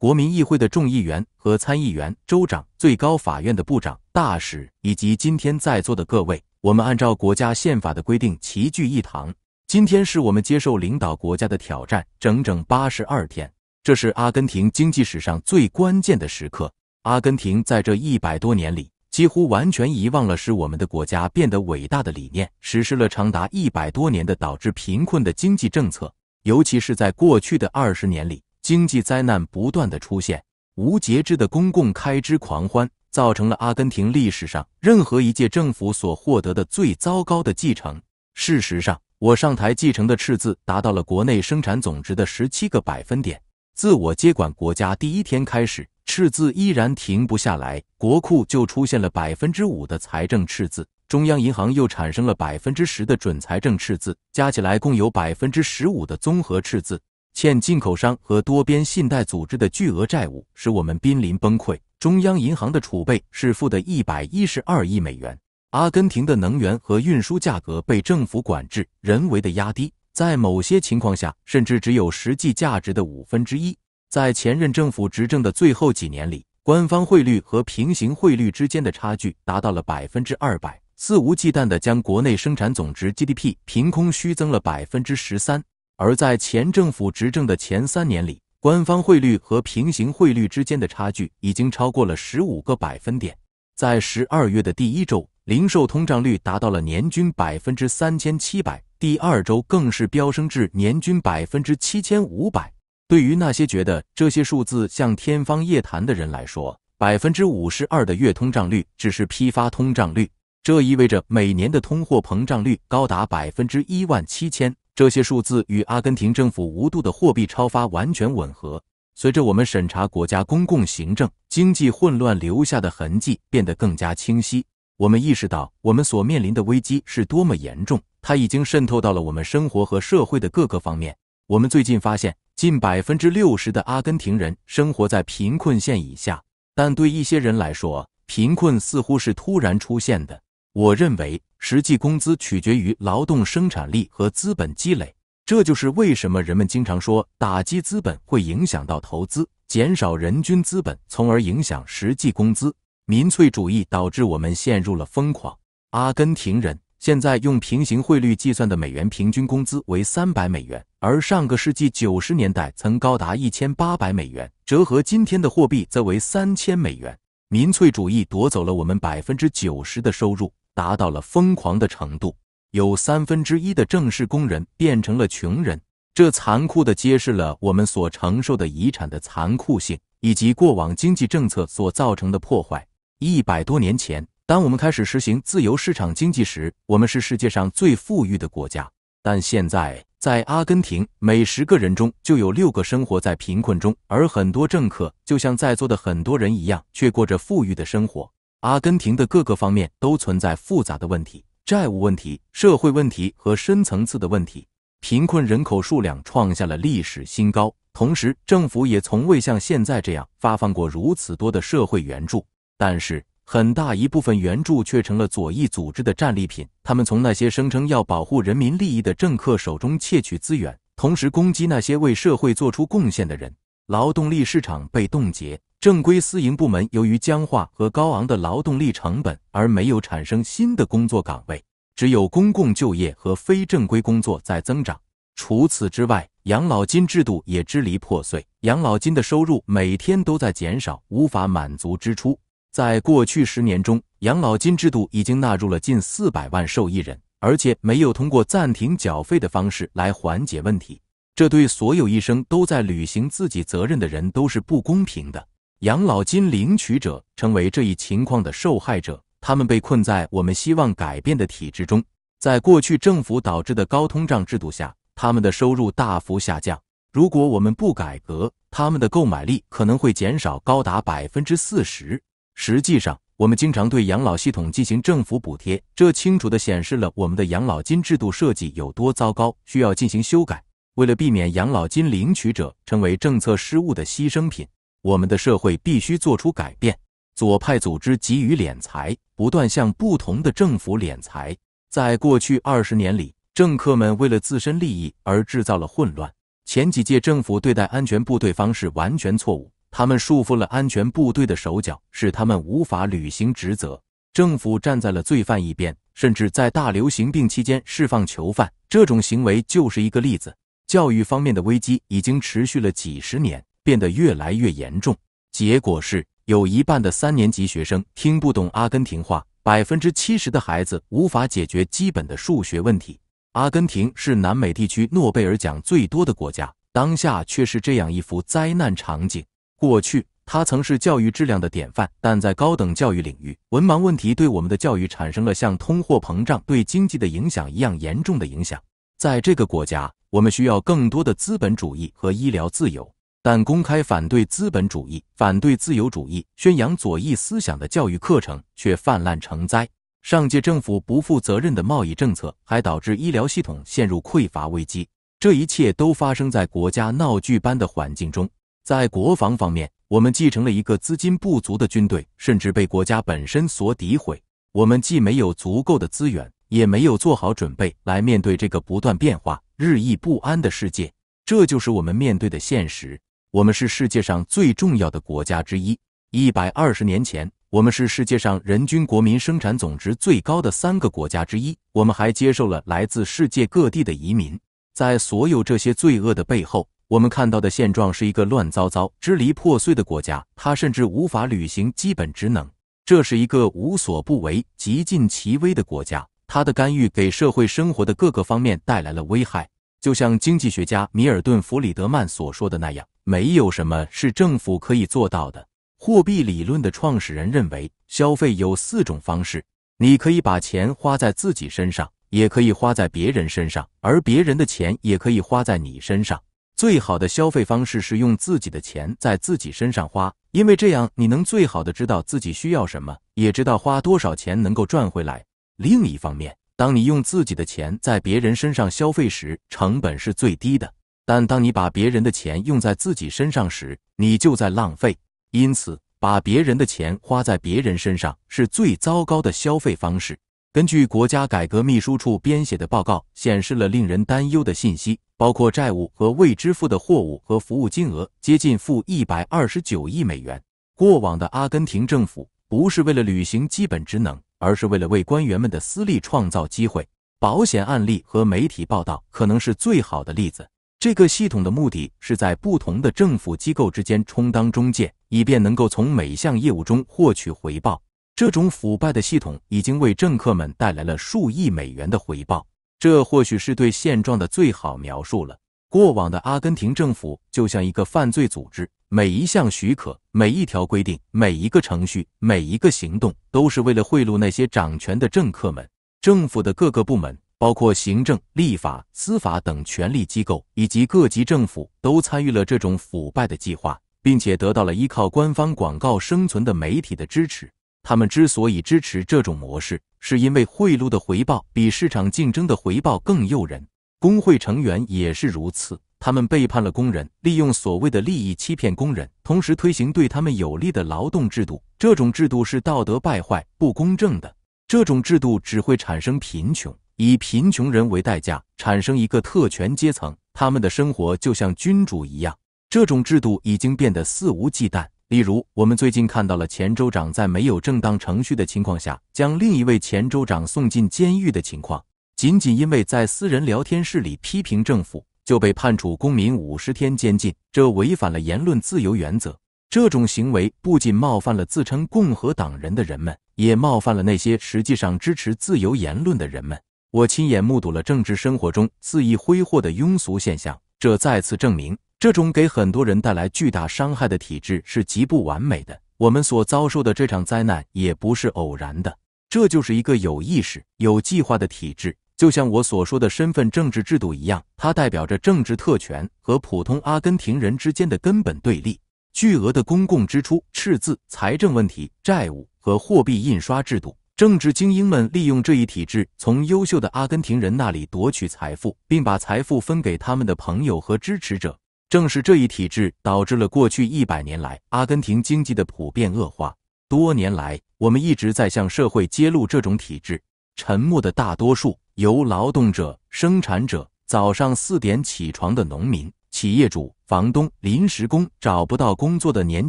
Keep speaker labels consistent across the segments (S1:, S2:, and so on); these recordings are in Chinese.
S1: 国民议会的众议员和参议员、州长、最高法院的部长、大使，以及今天在座的各位，我们按照国家宪法的规定齐聚一堂。今天是我们接受领导国家的挑战整整八十二天。这是阿根廷经济史上最关键的时刻。阿根廷在这一百多年里几乎完全遗忘了使我们的国家变得伟大的理念，实施了长达一百多年的导致贫困的经济政策，尤其是在过去的二十年里。经济灾难不断的出现，无节制的公共开支狂欢，造成了阿根廷历史上任何一届政府所获得的最糟糕的继承。事实上，我上台继承的赤字达到了国内生产总值的十七个百分点。自我接管国家第一天开始，赤字依然停不下来，国库就出现了百分之五的财政赤字，中央银行又产生了百分之十的准财政赤字，加起来共有百分之十五的综合赤字。欠进口商和多边信贷组织的巨额债务使我们濒临崩溃。中央银行的储备是负的，一百一十二亿美元。阿根廷的能源和运输价格被政府管制，人为的压低，在某些情况下甚至只有实际价值的五分之一。在前任政府执政的最后几年里，官方汇率和平行汇率之间的差距达到了百分之二百，肆无忌惮的将国内生产总值 GDP 凭空虚增了百分之十三。而在前政府执政的前三年里，官方汇率和平行汇率之间的差距已经超过了十五个百分点。在十二月的第一周，零售通胀率达到了年均百分之三千七百；第二周更是飙升至年均百分之七千五百。对于那些觉得这些数字像天方夜谭的人来说，百分之五十二的月通胀率只是批发通胀率，这意味着每年的通货膨胀率高达百分之一万七千。这些数字与阿根廷政府无度的货币超发完全吻合。随着我们审查国家公共行政经济混乱留下的痕迹变得更加清晰，我们意识到我们所面临的危机是多么严重。它已经渗透到了我们生活和社会的各个方面。我们最近发现，近百分之六十的阿根廷人生活在贫困线以下，但对一些人来说，贫困似乎是突然出现的。我认为实际工资取决于劳动生产力和资本积累，这就是为什么人们经常说打击资本会影响到投资，减少人均资本，从而影响实际工资。民粹主义导致我们陷入了疯狂。阿根廷人现在用平行汇率计算的美元平均工资为三百美元，而上个世纪九十年代曾高达一千八百美元，折合今天的货币则为三千美元。民粹主义夺走了我们百分之九十的收入。达到了疯狂的程度，有三分之一的正式工人变成了穷人。这残酷的揭示了我们所承受的遗产的残酷性，以及过往经济政策所造成的破坏。一百多年前，当我们开始实行自由市场经济时，我们是世界上最富裕的国家。但现在，在阿根廷，每十个人中就有六个生活在贫困中，而很多政客就像在座的很多人一样，却过着富裕的生活。阿根廷的各个方面都存在复杂的问题：债务问题、社会问题和深层次的问题。贫困人口数量创下了历史新高，同时政府也从未像现在这样发放过如此多的社会援助。但是，很大一部分援助却成了左翼组织的战利品，他们从那些声称要保护人民利益的政客手中窃取资源，同时攻击那些为社会做出贡献的人。劳动力市场被冻结，正规私营部门由于僵化和高昂的劳动力成本而没有产生新的工作岗位，只有公共就业和非正规工作在增长。除此之外，养老金制度也支离破碎，养老金的收入每天都在减少，无法满足支出。在过去十年中，养老金制度已经纳入了近四百万受益人，而且没有通过暂停缴费的方式来缓解问题。这对所有一生都在履行自己责任的人都是不公平的。养老金领取者成为这一情况的受害者，他们被困在我们希望改变的体制中。在过去政府导致的高通胀制度下，他们的收入大幅下降。如果我们不改革，他们的购买力可能会减少高达百分之四十。实际上，我们经常对养老系统进行政府补贴，这清楚地显示了我们的养老金制度设计有多糟糕，需要进行修改。为了避免养老金领取者成为政策失误的牺牲品，我们的社会必须做出改变。左派组织急于敛财，不断向不同的政府敛财。在过去二十年里，政客们为了自身利益而制造了混乱。前几届政府对待安全部队方式完全错误，他们束缚了安全部队的手脚，使他们无法履行职责。政府站在了罪犯一边，甚至在大流行病期间释放囚犯，这种行为就是一个例子。教育方面的危机已经持续了几十年，变得越来越严重。结果是，有一半的三年级学生听不懂阿根廷话，百分之七十的孩子无法解决基本的数学问题。阿根廷是南美地区诺贝尔奖最多的国家，当下却是这样一幅灾难场景。过去，它曾是教育质量的典范，但在高等教育领域，文盲问题对我们的教育产生了像通货膨胀对经济的影响一样严重的影响。在这个国家。我们需要更多的资本主义和医疗自由，但公开反对资本主义、反对自由主义、宣扬左翼思想的教育课程却泛滥成灾。上届政府不负责任的贸易政策还导致医疗系统陷入匮乏危机。这一切都发生在国家闹剧般的环境中。在国防方面，我们继承了一个资金不足的军队，甚至被国家本身所诋毁。我们既没有足够的资源，也没有做好准备来面对这个不断变化。日益不安的世界，这就是我们面对的现实。我们是世界上最重要的国家之一。一百二十年前，我们是世界上人均国民生产总值最高的三个国家之一。我们还接受了来自世界各地的移民。在所有这些罪恶的背后，我们看到的现状是一个乱糟糟、支离破碎的国家，它甚至无法履行基本职能。这是一个无所不为、极尽其威的国家。他的干预给社会生活的各个方面带来了危害，就像经济学家米尔顿·弗里德曼所说的那样：“没有什么是政府可以做到的。”货币理论的创始人认为，消费有四种方式：你可以把钱花在自己身上，也可以花在别人身上，而别人的钱也可以花在你身上。最好的消费方式是用自己的钱在自己身上花，因为这样你能最好的知道自己需要什么，也知道花多少钱能够赚回来。另一方面，当你用自己的钱在别人身上消费时，成本是最低的；但当你把别人的钱用在自己身上时，你就在浪费。因此，把别人的钱花在别人身上是最糟糕的消费方式。根据国家改革秘书处编写的报告，显示了令人担忧的信息，包括债务和未支付的货物和服务金额接近负一百二十九亿美元。过往的阿根廷政府不是为了履行基本职能。而是为了为官员们的私利创造机会。保险案例和媒体报道可能是最好的例子。这个系统的目的是在不同的政府机构之间充当中介，以便能够从每项业务中获取回报。这种腐败的系统已经为政客们带来了数亿美元的回报。这或许是对现状的最好描述了。过往的阿根廷政府就像一个犯罪组织。每一项许可、每一条规定、每一个程序、每一个行动，都是为了贿赂那些掌权的政客们。政府的各个部门，包括行政、立法、司法等权力机构，以及各级政府，都参与了这种腐败的计划，并且得到了依靠官方广告生存的媒体的支持。他们之所以支持这种模式，是因为贿赂的回报比市场竞争的回报更诱人。工会成员也是如此。他们背叛了工人，利用所谓的利益欺骗工人，同时推行对他们有利的劳动制度。这种制度是道德败坏、不公正的。这种制度只会产生贫穷，以贫穷人为代价，产生一个特权阶层。他们的生活就像君主一样。这种制度已经变得肆无忌惮。例如，我们最近看到了前州长在没有正当程序的情况下，将另一位前州长送进监狱的情况，仅仅因为在私人聊天室里批评政府。就被判处公民五十天监禁，这违反了言论自由原则。这种行为不仅冒犯了自称共和党人的人们，也冒犯了那些实际上支持自由言论的人们。我亲眼目睹了政治生活中肆意挥霍的庸俗现象，这再次证明，这种给很多人带来巨大伤害的体制是极不完美的。我们所遭受的这场灾难也不是偶然的。这就是一个有意识、有计划的体制。就像我所说的身份政治制度一样，它代表着政治特权和普通阿根廷人之间的根本对立。巨额的公共支出、赤字、财政问题、债务和货币印刷制度，政治精英们利用这一体制从优秀的阿根廷人那里夺取财富，并把财富分给他们的朋友和支持者。正是这一体制导致了过去一百年来阿根廷经济的普遍恶化。多年来，我们一直在向社会揭露这种体制，沉默的大多数。由劳动者、生产者、早上四点起床的农民、企业主、房东、临时工、找不到工作的年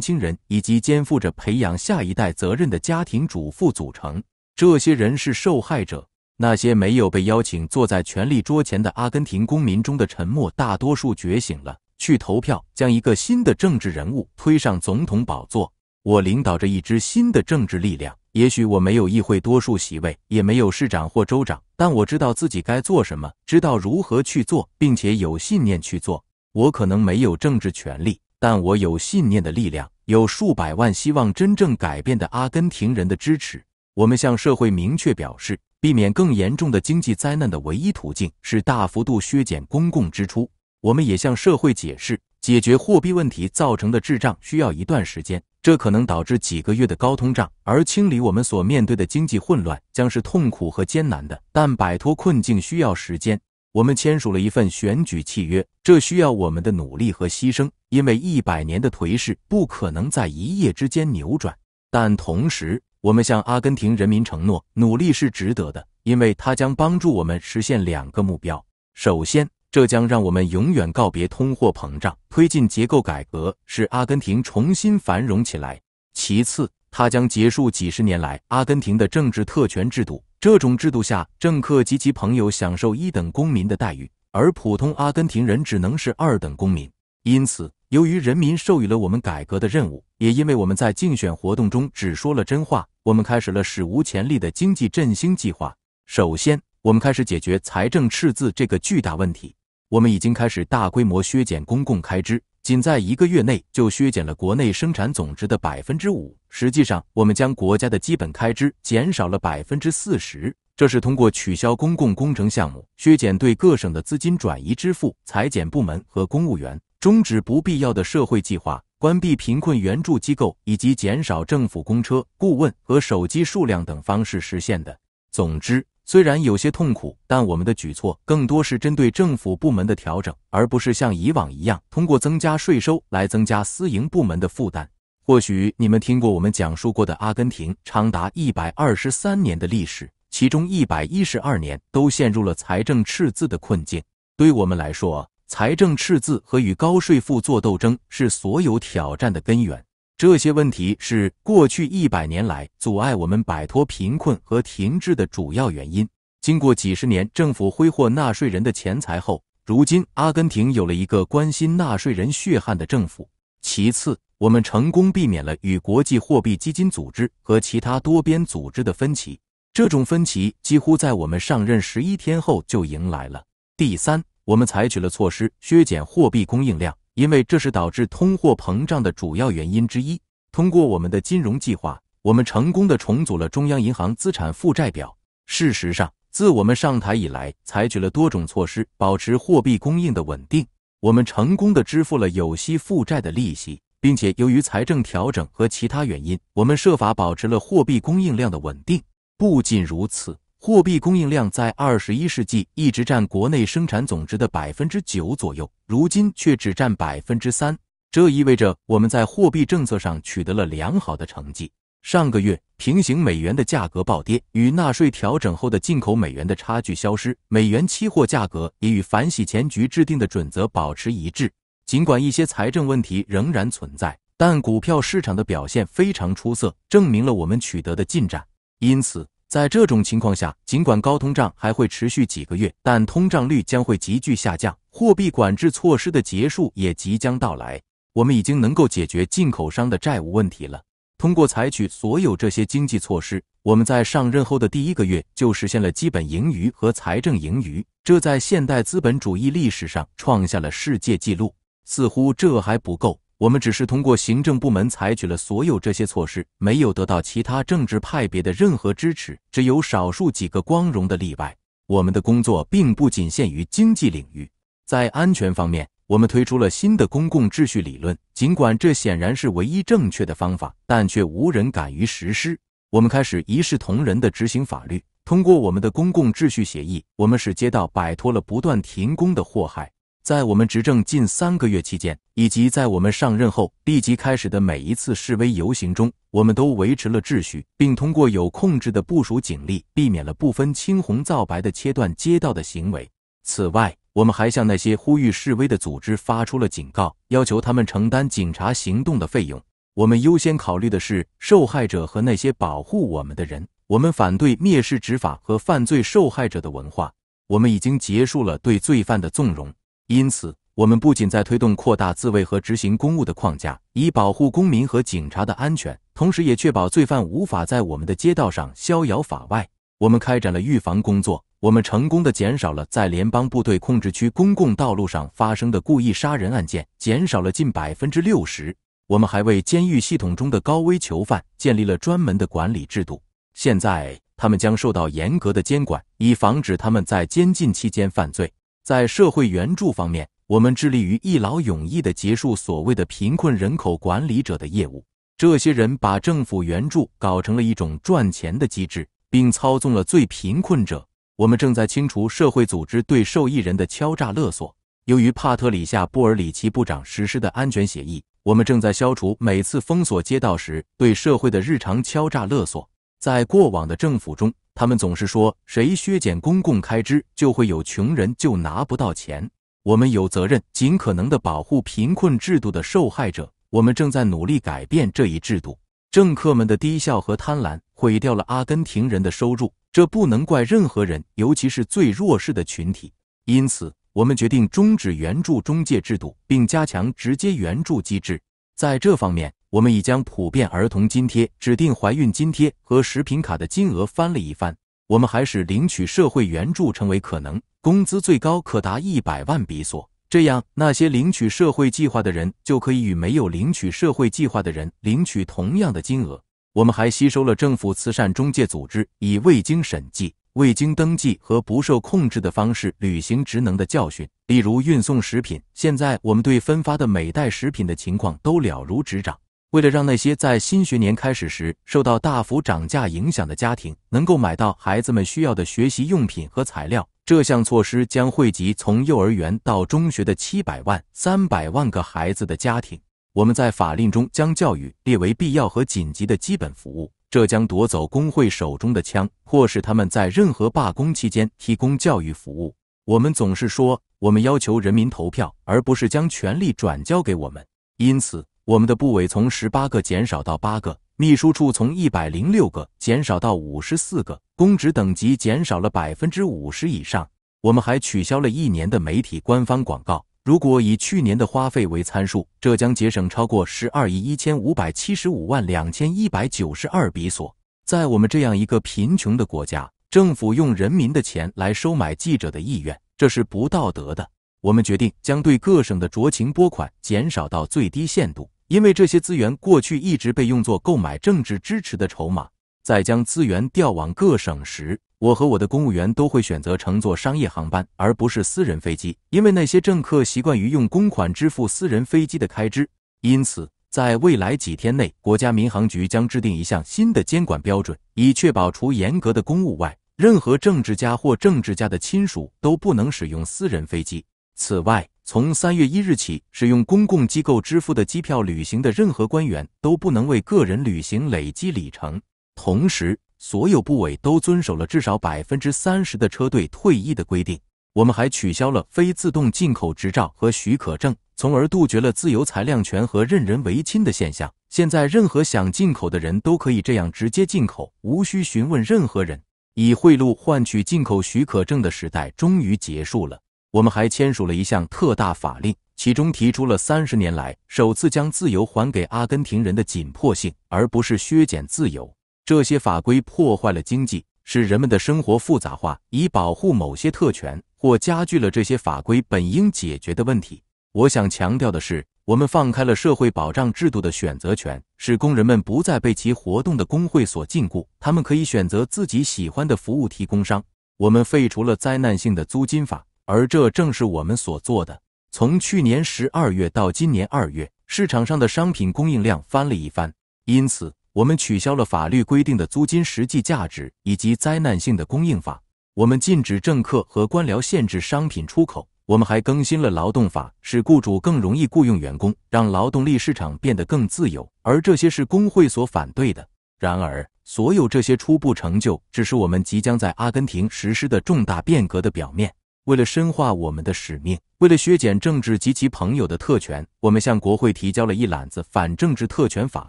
S1: 轻人，以及肩负着培养下一代责任的家庭主妇组成。这些人是受害者。那些没有被邀请坐在权力桌前的阿根廷公民中的沉默，大多数觉醒了，去投票，将一个新的政治人物推上总统宝座。我领导着一支新的政治力量。也许我没有议会多数席位，也没有市长或州长，但我知道自己该做什么，知道如何去做，并且有信念去做。我可能没有政治权利，但我有信念的力量，有数百万希望真正改变的阿根廷人的支持。我们向社会明确表示，避免更严重的经济灾难的唯一途径是大幅度削减公共支出。我们也向社会解释，解决货币问题造成的滞胀需要一段时间。这可能导致几个月的高通胀，而清理我们所面对的经济混乱将是痛苦和艰难的。但摆脱困境需要时间。我们签署了一份选举契约，这需要我们的努力和牺牲，因为一百年的颓势不可能在一夜之间扭转。但同时，我们向阿根廷人民承诺，努力是值得的，因为它将帮助我们实现两个目标。首先，这将让我们永远告别通货膨胀，推进结构改革，使阿根廷重新繁荣起来。其次，它将结束几十年来阿根廷的政治特权制度。这种制度下，政客及其朋友享受一等公民的待遇，而普通阿根廷人只能是二等公民。因此，由于人民授予了我们改革的任务，也因为我们在竞选活动中只说了真话，我们开始了史无前例的经济振兴计划。首先，我们开始解决财政赤字这个巨大问题。我们已经开始大规模削减公共开支，仅在一个月内就削减了国内生产总值的百分之五。实际上，我们将国家的基本开支减少了百分之四十。这是通过取消公共工程项目、削减对各省的资金转移支付、裁减部门和公务员、终止不必要的社会计划、关闭贫困援助机构以及减少政府公车、顾问和手机数量等方式实现的。总之，虽然有些痛苦，但我们的举措更多是针对政府部门的调整，而不是像以往一样通过增加税收来增加私营部门的负担。或许你们听过我们讲述过的阿根廷长达一百二十三年的历史，其中一百一十二年都陷入了财政赤字的困境。对我们来说，财政赤字和与高税负做斗争是所有挑战的根源。这些问题是过去一百年来阻碍我们摆脱贫困和停滞的主要原因。经过几十年政府挥霍纳税人的钱财后，如今阿根廷有了一个关心纳税人血汗的政府。其次，我们成功避免了与国际货币基金组织和其他多边组织的分歧，这种分歧几乎在我们上任十一天后就迎来了。第三，我们采取了措施削减货币供应量。因为这是导致通货膨胀的主要原因之一。通过我们的金融计划，我们成功的重组了中央银行资产负债表。事实上，自我们上台以来，采取了多种措施保持货币供应的稳定。我们成功的支付了有息负债的利息，并且由于财政调整和其他原因，我们设法保持了货币供应量的稳定。不仅如此。货币供应量在二十一世纪一直占国内生产总值的百分之九左右，如今却只占百分之三。这意味着我们在货币政策上取得了良好的成绩。上个月，平行美元的价格暴跌，与纳税调整后的进口美元的差距消失，美元期货价格也与反洗钱局制定的准则保持一致。尽管一些财政问题仍然存在，但股票市场的表现非常出色，证明了我们取得的进展。因此。在这种情况下，尽管高通胀还会持续几个月，但通胀率将会急剧下降，货币管制措施的结束也即将到来。我们已经能够解决进口商的债务问题了。通过采取所有这些经济措施，我们在上任后的第一个月就实现了基本盈余和财政盈余，这在现代资本主义历史上创下了世界纪录。似乎这还不够。我们只是通过行政部门采取了所有这些措施，没有得到其他政治派别的任何支持，只有少数几个光荣的例外。我们的工作并不仅限于经济领域，在安全方面，我们推出了新的公共秩序理论。尽管这显然是唯一正确的方法，但却无人敢于实施。我们开始一视同仁的执行法律。通过我们的公共秩序协议，我们使街道摆脱了不断停工的祸害。在我们执政近三个月期间，以及在我们上任后立即开始的每一次示威游行中，我们都维持了秩序，并通过有控制的部署警力，避免了不分青红皂白的切断街道的行为。此外，我们还向那些呼吁示威的组织发出了警告，要求他们承担警察行动的费用。我们优先考虑的是受害者和那些保护我们的人。我们反对蔑视执法和犯罪受害者的文化。我们已经结束了对罪犯的纵容。因此，我们不仅在推动扩大自卫和执行公务的框架，以保护公民和警察的安全，同时也确保罪犯无法在我们的街道上逍遥法外。我们开展了预防工作，我们成功地减少了在联邦部队控制区公共道路上发生的故意杀人案件，减少了近百分之六十。我们还为监狱系统中的高危囚犯建立了专门的管理制度，现在他们将受到严格的监管，以防止他们在监禁期间犯罪。在社会援助方面，我们致力于一劳永逸地结束所谓的贫困人口管理者的业务。这些人把政府援助搞成了一种赚钱的机制，并操纵了最贫困者。我们正在清除社会组织对受益人的敲诈勒索。由于帕特里夏·布尔里奇部长实施的安全协议，我们正在消除每次封锁街道时对社会的日常敲诈勒索。在过往的政府中，他们总是说，谁削减公共开支，就会有穷人就拿不到钱。我们有责任尽可能的保护贫困制度的受害者。我们正在努力改变这一制度。政客们的低效和贪婪毁掉了阿根廷人的收入，这不能怪任何人，尤其是最弱势的群体。因此，我们决定终止援助中介制度，并加强直接援助机制。在这方面。我们已将普遍儿童津贴、指定怀孕津贴和食品卡的金额翻了一番。我们还使领取社会援助成为可能，工资最高可达一百万比索。这样，那些领取社会计划的人就可以与没有领取社会计划的人领取同样的金额。我们还吸收了政府慈善中介组织以未经审计、未经登记和不受控制的方式履行职能的教训，例如运送食品。现在，我们对分发的每袋食品的情况都了如指掌。为了让那些在新学年开始时受到大幅涨价影响的家庭能够买到孩子们需要的学习用品和材料，这项措施将惠及从幼儿园到中学的七百万三百万个孩子的家庭。我们在法令中将教育列为必要和紧急的基本服务，这将夺走工会手中的枪，迫使他们在任何罢工期间提供教育服务。我们总是说，我们要求人民投票，而不是将权力转交给我们。因此。我们的部委从十八个减少到八个，秘书处从一百零六个减少到五十四个，公职等级减少了百分之五十以上。我们还取消了一年的媒体官方广告。如果以去年的花费为参数，这将节省超过十二亿一千五百七十五万两千一百九十二比索。在我们这样一个贫穷的国家，政府用人民的钱来收买记者的意愿，这是不道德的。我们决定将对各省的酌情拨款减少到最低限度，因为这些资源过去一直被用作购买政治支持的筹码。在将资源调往各省时，我和我的公务员都会选择乘坐商业航班，而不是私人飞机，因为那些政客习惯于用公款支付私人飞机的开支。因此，在未来几天内，国家民航局将制定一项新的监管标准，以确保除严格的公务外，任何政治家或政治家的亲属都不能使用私人飞机。此外，从三月一日起，使用公共机构支付的机票旅行的任何官员都不能为个人旅行累积里程。同时，所有部委都遵守了至少百分之三十的车队退役的规定。我们还取消了非自动进口执照和许可证，从而杜绝了自由裁量权和任人唯亲的现象。现在，任何想进口的人都可以这样直接进口，无需询问任何人。以贿赂换取进口许可证的时代终于结束了。我们还签署了一项特大法令，其中提出了三十年来首次将自由还给阿根廷人的紧迫性，而不是削减自由。这些法规破坏了经济，使人们的生活复杂化，以保护某些特权或加剧了这些法规本应解决的问题。我想强调的是，我们放开了社会保障制度的选择权，使工人们不再被其活动的工会所禁锢，他们可以选择自己喜欢的服务提供商。我们废除了灾难性的租金法。而这正是我们所做的。从去年十二月到今年二月，市场上的商品供应量翻了一番。因此，我们取消了法律规定的租金实际价值以及灾难性的供应法。我们禁止政客和官僚限制商品出口。我们还更新了劳动法，使雇主更容易雇佣员工，让劳动力市场变得更自由。而这些是工会所反对的。然而，所有这些初步成就只是我们即将在阿根廷实施的重大变革的表面。为了深化我们的使命，为了削减政治及其朋友的特权，我们向国会提交了一揽子反政治特权法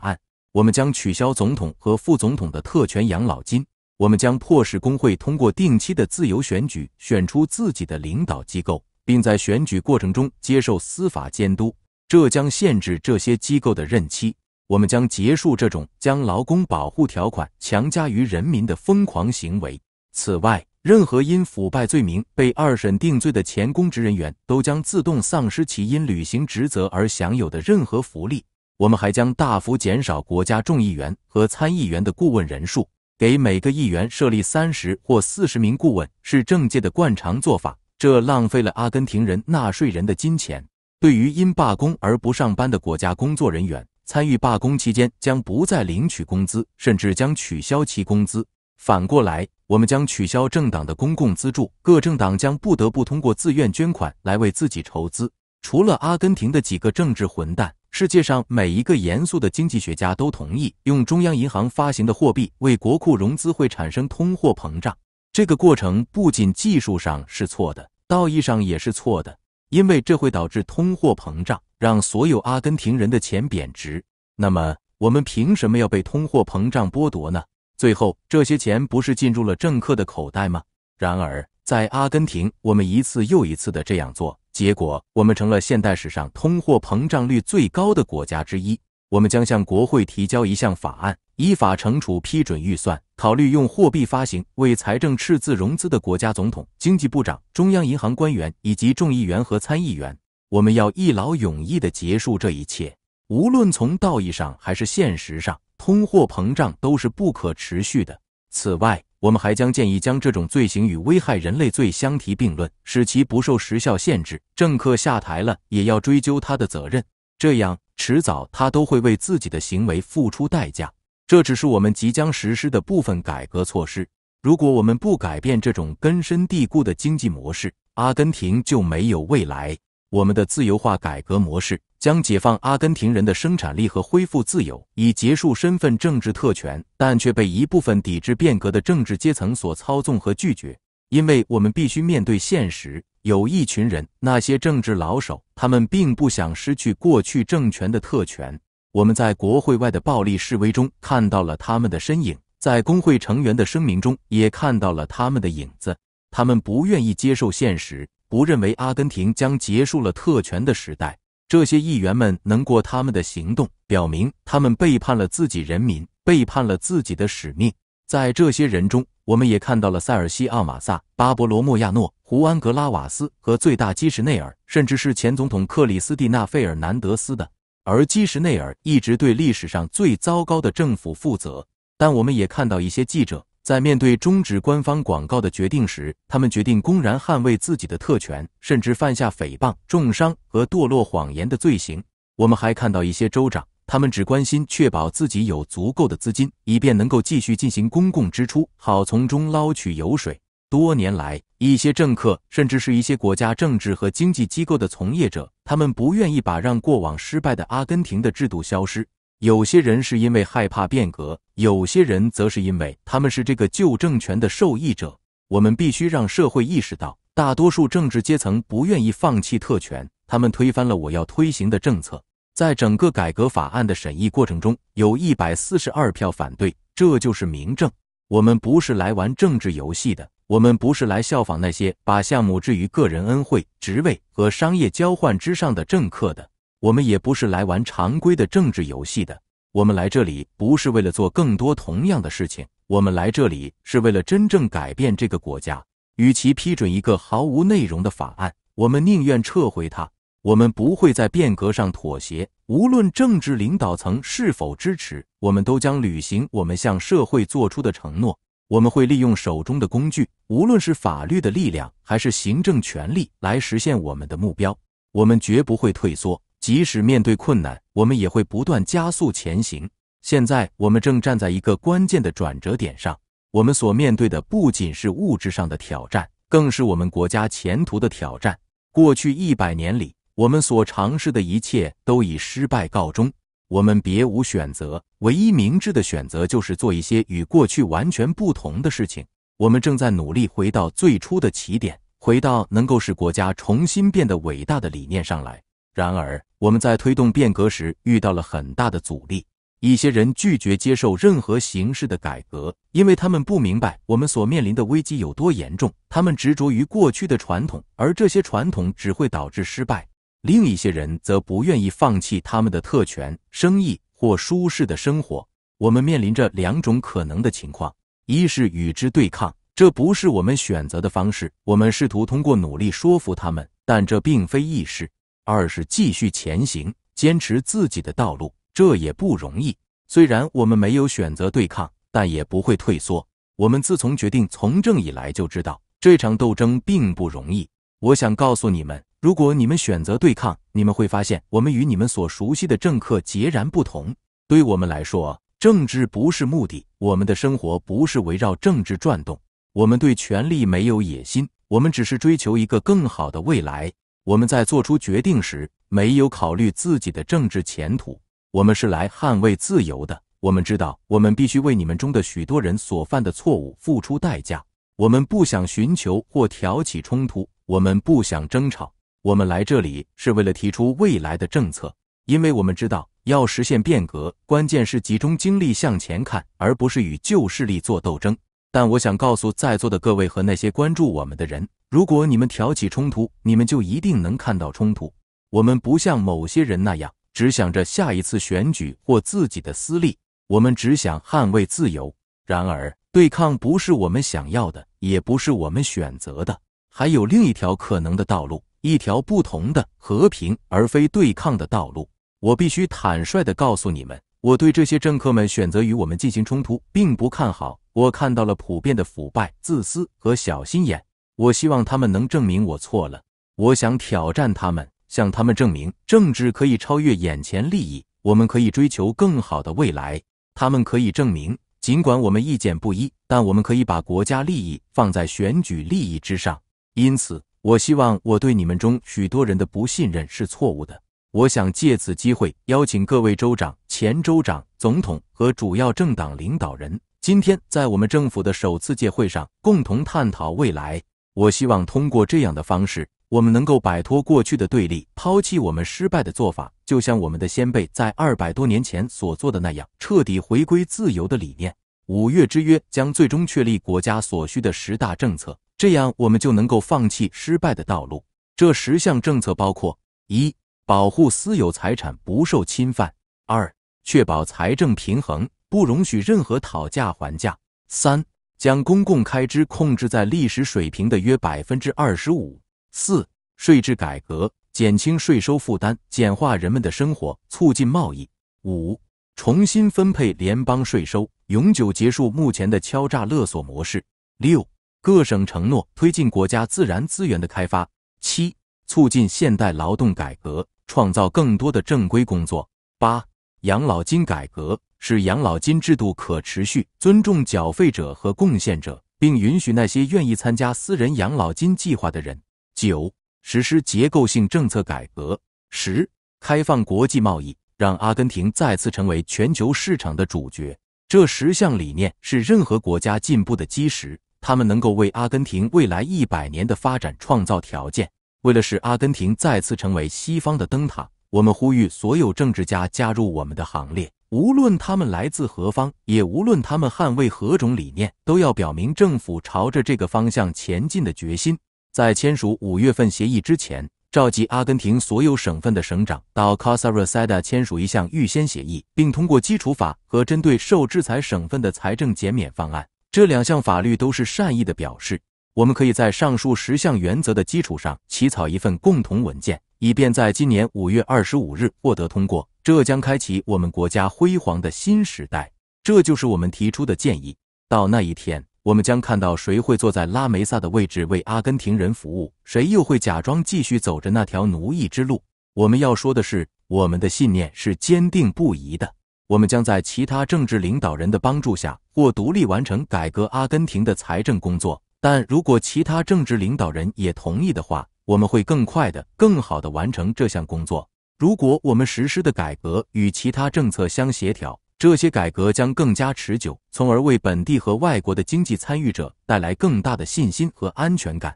S1: 案。我们将取消总统和副总统的特权养老金。我们将迫使工会通过定期的自由选举选出自己的领导机构，并在选举过程中接受司法监督。这将限制这些机构的任期。我们将结束这种将劳工保护条款强加于人民的疯狂行为。此外，任何因腐败罪名被二审定罪的前公职人员都将自动丧失其因履行职责而享有的任何福利。我们还将大幅减少国家众议员和参议员的顾问人数，给每个议员设立三十或四十名顾问是政界的惯常做法，这浪费了阿根廷人纳税人的金钱。对于因罢工而不上班的国家工作人员，参与罢工期间将不再领取工资，甚至将取消其工资。反过来，我们将取消政党的公共资助，各政党将不得不通过自愿捐款来为自己筹资。除了阿根廷的几个政治混蛋，世界上每一个严肃的经济学家都同意，用中央银行发行的货币为国库融资会产生通货膨胀。这个过程不仅技术上是错的，道义上也是错的，因为这会导致通货膨胀，让所有阿根廷人的钱贬值。那么，我们凭什么要被通货膨胀剥夺呢？最后，这些钱不是进入了政客的口袋吗？然而，在阿根廷，我们一次又一次的这样做，结果我们成了现代史上通货膨胀率最高的国家之一。我们将向国会提交一项法案，依法惩处批准预算、考虑用货币发行为财政赤字融资的国家总统、经济部长、中央银行官员以及众议员和参议员。我们要一劳永逸的结束这一切，无论从道义上还是现实上。通货膨胀都是不可持续的。此外，我们还将建议将这种罪行与危害人类罪相提并论，使其不受时效限制。政客下台了，也要追究他的责任。这样，迟早他都会为自己的行为付出代价。这只是我们即将实施的部分改革措施。如果我们不改变这种根深蒂固的经济模式，阿根廷就没有未来。我们的自由化改革模式。将解放阿根廷人的生产力和恢复自由，以结束身份政治特权，但却被一部分抵制变革的政治阶层所操纵和拒绝。因为我们必须面对现实，有一群人，那些政治老手，他们并不想失去过去政权的特权。我们在国会外的暴力示威中看到了他们的身影，在工会成员的声明中也看到了他们的影子。他们不愿意接受现实，不认为阿根廷将结束了特权的时代。这些议员们能过他们的行动，表明他们背叛了自己人民，背叛了自己的使命。在这些人中，我们也看到了塞尔西·阿马萨、巴勃罗·莫亚诺、胡安·格拉瓦斯和最大基什内尔，甚至是前总统克里斯蒂娜·费尔南德斯的。而基什内尔一直对历史上最糟糕的政府负责。但我们也看到一些记者。在面对终止官方广告的决定时，他们决定公然捍卫自己的特权，甚至犯下诽谤、重伤和堕落谎言的罪行。我们还看到一些州长，他们只关心确保自己有足够的资金，以便能够继续进行公共支出，好从中捞取油水。多年来，一些政客甚至是一些国家政治和经济机构的从业者，他们不愿意把让过往失败的阿根廷的制度消失。有些人是因为害怕变革，有些人则是因为他们是这个旧政权的受益者。我们必须让社会意识到，大多数政治阶层不愿意放弃特权。他们推翻了我要推行的政策。在整个改革法案的审议过程中，有一百四十二票反对，这就是明证。我们不是来玩政治游戏的，我们不是来效仿那些把项目置于个人恩惠、职位和商业交换之上的政客的。我们也不是来玩常规的政治游戏的。我们来这里不是为了做更多同样的事情。我们来这里是为了真正改变这个国家。与其批准一个毫无内容的法案，我们宁愿撤回它。我们不会在变革上妥协，无论政治领导层是否支持，我们都将履行我们向社会做出的承诺。我们会利用手中的工具，无论是法律的力量还是行政权力，来实现我们的目标。我们绝不会退缩。即使面对困难，我们也会不断加速前行。现在，我们正站在一个关键的转折点上。我们所面对的不仅是物质上的挑战，更是我们国家前途的挑战。过去一百年里，我们所尝试的一切都以失败告终。我们别无选择，唯一明智的选择就是做一些与过去完全不同的事情。我们正在努力回到最初的起点，回到能够使国家重新变得伟大的理念上来。然而，我们在推动变革时遇到了很大的阻力。一些人拒绝接受任何形式的改革，因为他们不明白我们所面临的危机有多严重。他们执着于过去的传统，而这些传统只会导致失败。另一些人则不愿意放弃他们的特权、生意或舒适的生活。我们面临着两种可能的情况：一是与之对抗，这不是我们选择的方式。我们试图通过努力说服他们，但这并非易事。二是继续前行，坚持自己的道路，这也不容易。虽然我们没有选择对抗，但也不会退缩。我们自从决定从政以来，就知道这场斗争并不容易。我想告诉你们，如果你们选择对抗，你们会发现我们与你们所熟悉的政客截然不同。对我们来说，政治不是目的，我们的生活不是围绕政治转动。我们对权力没有野心，我们只是追求一个更好的未来。我们在做出决定时没有考虑自己的政治前途。我们是来捍卫自由的。我们知道我们必须为你们中的许多人所犯的错误付出代价。我们不想寻求或挑起冲突。我们不想争吵。我们来这里是为了提出未来的政策，因为我们知道要实现变革，关键是集中精力向前看，而不是与旧势力做斗争。但我想告诉在座的各位和那些关注我们的人：如果你们挑起冲突，你们就一定能看到冲突。我们不像某些人那样只想着下一次选举或自己的私利，我们只想捍卫自由。然而，对抗不是我们想要的，也不是我们选择的。还有另一条可能的道路，一条不同的、和平而非对抗的道路。我必须坦率地告诉你们，我对这些政客们选择与我们进行冲突并不看好。我看到了普遍的腐败、自私和小心眼。我希望他们能证明我错了。我想挑战他们，向他们证明政治可以超越眼前利益，我们可以追求更好的未来。他们可以证明，尽管我们意见不一，但我们可以把国家利益放在选举利益之上。因此，我希望我对你们中许多人的不信任是错误的。我想借此机会邀请各位州长、前州长、总统和主要政党领导人。今天，在我们政府的首次界会上，共同探讨未来。我希望通过这样的方式，我们能够摆脱过去的对立，抛弃我们失败的做法，就像我们的先辈在二百多年前所做的那样，彻底回归自由的理念。五月之约将最终确立国家所需的十大政策，这样我们就能够放弃失败的道路。这十项政策包括：一、保护私有财产不受侵犯；二、确保财政平衡。不容许任何讨价还价。三、将公共开支控制在历史水平的约百分之二十五。四、税制改革，减轻税收负担，简化人们的生活，促进贸易。五、重新分配联邦税收，永久结束目前的敲诈勒索模式。六、各省承诺推进国家自然资源的开发。七、促进现代劳动改革，创造更多的正规工作。八、养老金改革。使养老金制度可持续，尊重缴费者和贡献者，并允许那些愿意参加私人养老金计划的人。九、实施结构性政策改革。十、开放国际贸易，让阿根廷再次成为全球市场的主角。这十项理念是任何国家进步的基石，他们能够为阿根廷未来一百年的发展创造条件。为了使阿根廷再次成为西方的灯塔，我们呼吁所有政治家加入我们的行列。无论他们来自何方，也无论他们捍卫何种理念，都要表明政府朝着这个方向前进的决心。在签署五月份协议之前，召集阿根廷所有省份的省长到 Casarosa 签署一项预先协议，并通过基础法和针对受制裁省份的财政减免方案。这两项法律都是善意的表示。我们可以在上述十项原则的基础上起草一份共同文件，以便在今年五月二十五日获得通过。这将开启我们国家辉煌的新时代，这就是我们提出的建议。到那一天，我们将看到谁会坐在拉梅萨的位置为阿根廷人服务，谁又会假装继续走着那条奴役之路。我们要说的是，我们的信念是坚定不移的。我们将在其他政治领导人的帮助下或独立完成改革阿根廷的财政工作。但如果其他政治领导人也同意的话，我们会更快的、更好的完成这项工作。如果我们实施的改革与其他政策相协调，这些改革将更加持久，从而为本地和外国的经济参与者带来更大的信心和安全感。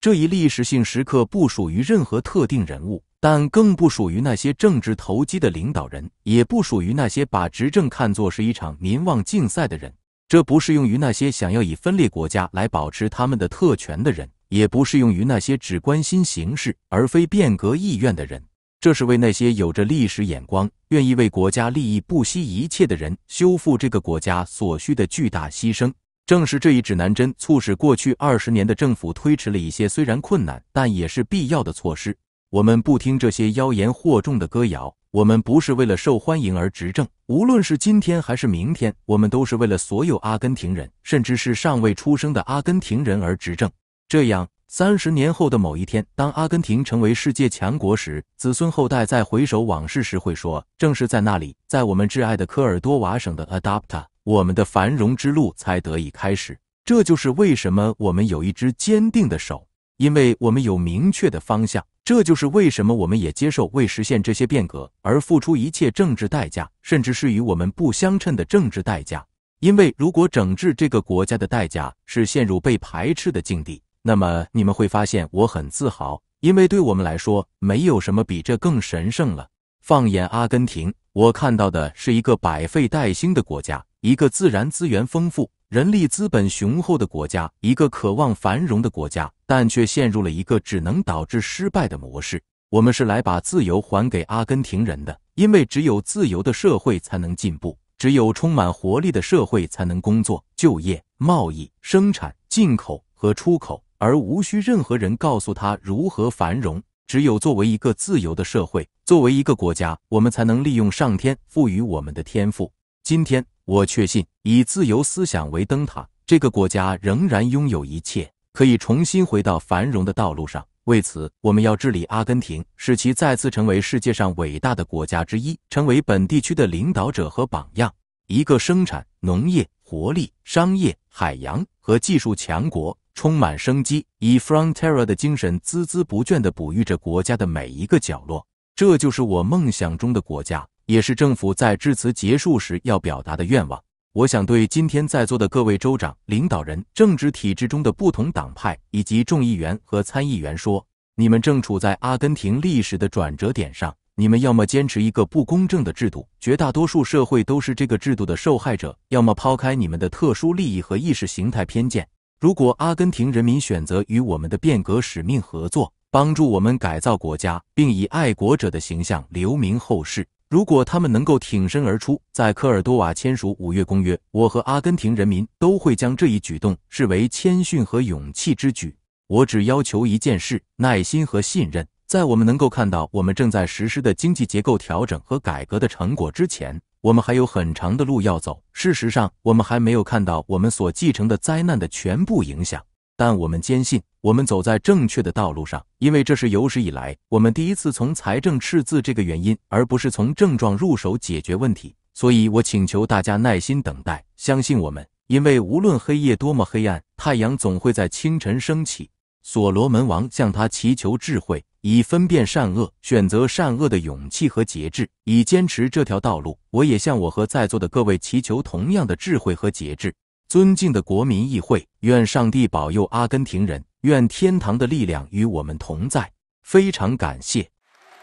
S1: 这一历史性时刻不属于任何特定人物。但更不属于那些政治投机的领导人，也不属于那些把执政看作是一场民望竞赛的人。这不适用于那些想要以分裂国家来保持他们的特权的人，也不适用于那些只关心形式而非变革意愿的人。这是为那些有着历史眼光、愿意为国家利益不惜一切的人修复这个国家所需的巨大牺牲。正是这一指南针，促使过去二十年的政府推迟了一些虽然困难但也是必要的措施。我们不听这些妖言惑众的歌谣。我们不是为了受欢迎而执政。无论是今天还是明天，我们都是为了所有阿根廷人，甚至是尚未出生的阿根廷人而执政。这样，三十年后的某一天，当阿根廷成为世界强国时，子孙后代在回首往事时会说：“正是在那里，在我们挚爱的科尔多瓦省的 Adopta，我们的繁荣之路才得以开始。”这就是为什么我们有一只坚定的手。因为我们有明确的方向，这就是为什么我们也接受为实现这些变革而付出一切政治代价，甚至是与我们不相称的政治代价。因为如果整治这个国家的代价是陷入被排斥的境地，那么你们会发现我很自豪，因为对我们来说没有什么比这更神圣了。放眼阿根廷，我看到的是一个百废待兴的国家。一个自然资源丰富、人力资本雄厚的国家，一个渴望繁荣的国家，但却陷入了一个只能导致失败的模式。我们是来把自由还给阿根廷人的，因为只有自由的社会才能进步，只有充满活力的社会才能工作、就业、贸易、生产、进口和出口，而无需任何人告诉他如何繁荣。只有作为一个自由的社会，作为一个国家，我们才能利用上天赋予我们的天赋。今天。我确信，以自由思想为灯塔，这个国家仍然拥有一切，可以重新回到繁荣的道路上。为此，我们要治理阿根廷，使其再次成为世界上伟大的国家之一，成为本地区的领导者和榜样，一个生产、农业、活力、商业、海洋和技术强国，充满生机，以 Frontera 的精神，孜孜不倦地哺育着国家的每一个角落。这就是我梦想中的国家。也是政府在致辞结束时要表达的愿望。我想对今天在座的各位州长、领导人、政治体制中的不同党派，以及众议员和参议员说：你们正处在阿根廷历史的转折点上。你们要么坚持一个不公正的制度，绝大多数社会都是这个制度的受害者；要么抛开你们的特殊利益和意识形态偏见。如果阿根廷人民选择与我们的变革使命合作，帮助我们改造国家，并以爱国者的形象留名后世。如果他们能够挺身而出，在科尔多瓦签署五月公约，我和阿根廷人民都会将这一举动视为谦逊和勇气之举。我只要求一件事：耐心和信任。在我们能够看到我们正在实施的经济结构调整和改革的成果之前，我们还有很长的路要走。事实上，我们还没有看到我们所继承的灾难的全部影响，但我们坚信。我们走在正确的道路上，因为这是有史以来我们第一次从财政赤字这个原因，而不是从症状入手解决问题。所以我请求大家耐心等待，相信我们，因为无论黑夜多么黑暗，太阳总会在清晨升起。所罗门王向他祈求智慧，以分辨善恶，选择善恶的勇气和节制，以坚持这条道路。我也向我和在座的各位祈求同样的智慧和节制。尊敬的国民议会，愿上帝保佑阿根廷人。愿天堂的力量与我们同在。非常感谢，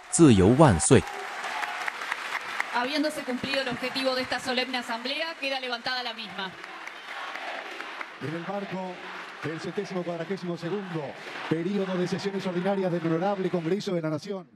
S1: 自由万岁！habiéndose cumplido el objetivo de esta s o l e m n a asamblea queda levantada la misma. en el marco del 742º período de sesiones ordinarias del honorable Congreso de la Nación.